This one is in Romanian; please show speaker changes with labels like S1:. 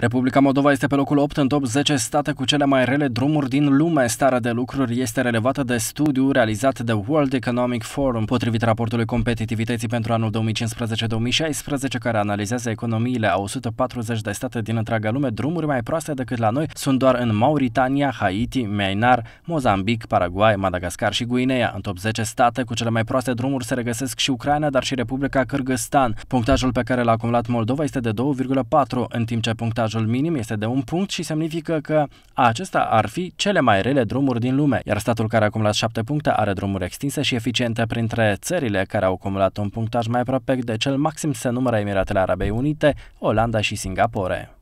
S1: Republica Moldova este pe locul 8 în top 10 state cu cele mai rele drumuri din lume. Starea de lucruri este relevată de studiu realizat de World Economic Forum, potrivit raportului competitivității pentru anul 2015-2016, care analizează economiile a 140 de state din întreaga lume. Drumuri mai proaste decât la noi sunt doar în Mauritania, Haiti, Myanmar, Mozambic, Paraguay, Madagascar și Guinea. În top 10 state cu cele mai proaste drumuri se regăsesc și Ucraina, dar și Republica Kyrgyzstan. Punctajul pe care l-a acumulat Moldova este de 2,4, în timp ce punctajul voltajul minim este de un punct și semnifică că acesta ar fi cele mai rele drumuri din lume, iar statul care a acumulat șapte puncte are drumuri extinse și eficiente printre țările care au acumulat un punctaj mai aproape de cel maxim se numără Emiratele Arabe Unite, Olanda și Singapore.